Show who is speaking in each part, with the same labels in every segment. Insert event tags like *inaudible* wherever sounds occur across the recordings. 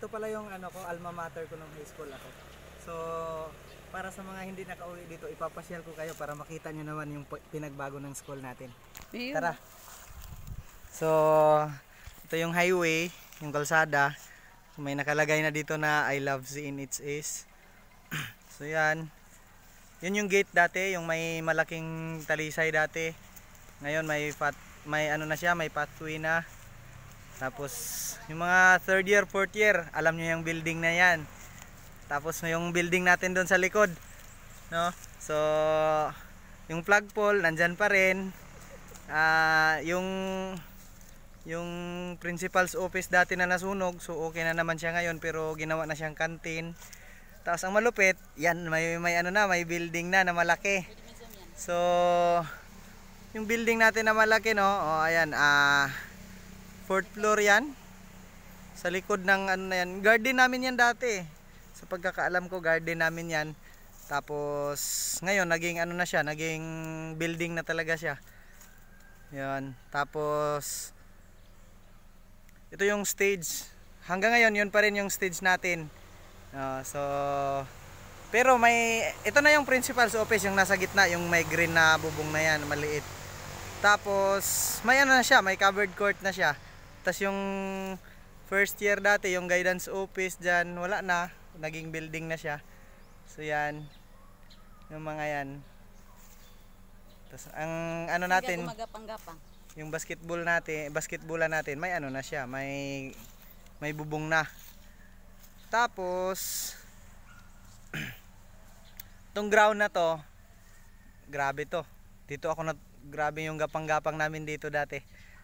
Speaker 1: ito pala yung ano ko, alma mater ko nung high school ako. So, para sa mga hindi nakauwi dito, ipapasyal ko kayo para makita nyo naman yung pinagbago ng school natin. Ayun. Tara! So, ito yung highway, yung kalsada. May nakalagay na dito na I love in its is. *clears throat* so, yan. Yun yung gate dati, yung may malaking talisay dati. Ngayon may fat, may ano na siya, may pathway na. Tapos yung mga third year, fourth year, alam nyo yung building na yan. Tapos yung building natin doon sa likod. No? So, yung flagpole nandyan pa rin. Uh, yung yung principal's office dati na nasunog so okay na naman siya ngayon pero ginawa na siyang kantin tapos ang malupit yan may, may ano na may building na na malaki so yung building natin na malaki no oh ayan ah uh, Fourth floor yan. Sa likod ng ano na yan. Garden namin yan dati. Sa pagkakaalam ko, garden namin yan. Tapos, ngayon, naging ano na siya. Naging building na talaga siya. Yan. Tapos, ito yung stage. Hanggang ngayon, yun pa rin yung stage natin. Uh, so, pero may, ito na yung principal's office, yung nasa gitna, yung may green na bubong na yan, maliit. Tapos, may ano na siya, may covered court na siya. Tapos yung first year dati, yung guidance office dyan, wala na. Naging building na siya. So yan. Yung mga yan. Tapos ang ano natin. Yung basketball natin, basketbola natin, may ano na siya. May, may bubong na. Tapos, *clears throat* tong ground na to, grabe to. Dito ako na, grabe yung gapang-gapang namin dito dati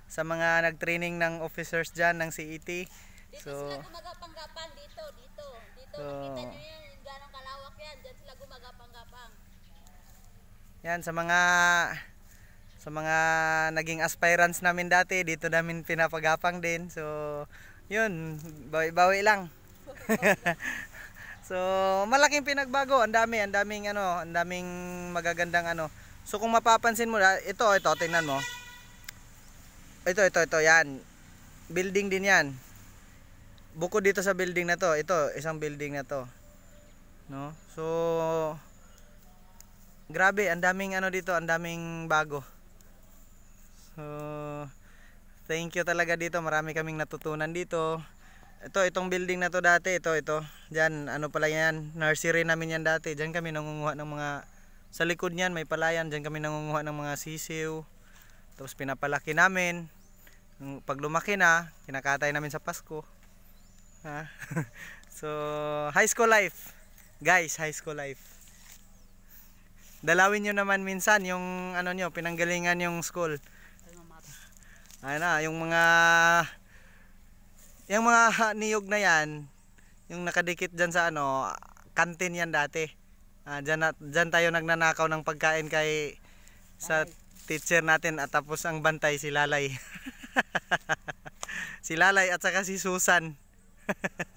Speaker 1: sa mga nag-training ng officers dyan ng CET. Dito so, sila gumagapang-gapang dito, dito. Dito, so, nakita nyo yan, gano'ng kalawak yan. Dyan sila gumagapang-gapang. Yan, sa mga sa mga naging aspirants namin dati, dito namin pinapagapang din. So, yun, bawi-bawi lang. *laughs* so, malaking pinagbago. Ang dami, ang daming ano, ang daming magagandang ano. So, kung mapapansin mo, ah, ito, ito, tingnan mo ito ito ito yan building din yan bukod dito sa building na to ito isang building na to no so grabe ang daming ano dito ang daming bago so thank you talaga dito marami kaming natutunan dito ito itong building na to dati ito ito diyan ano pala yan nursery namin yan dati diyan kami nangunguha ng mga sa likod niyan may palayan diyan kami nangunguha ng mga sisiw tapos pinapalaki namin pag lumaki na, kinakatay namin sa Pasko. Ha? *laughs* so, high school life. Guys, high school life. Dalawin nyo naman minsan yung ano nyo, pinanggalingan yung school. Ayun na, yung mga yung mga *laughs* niyog na yan, yung nakadikit dyan sa ano, kantin yan dati. Uh, dyan, dyan tayo nagnanakaw ng pagkain kay sa teacher natin at tapos ang bantay si Lalay. *laughs* *laughs* si Lalay at saka si Susan *laughs*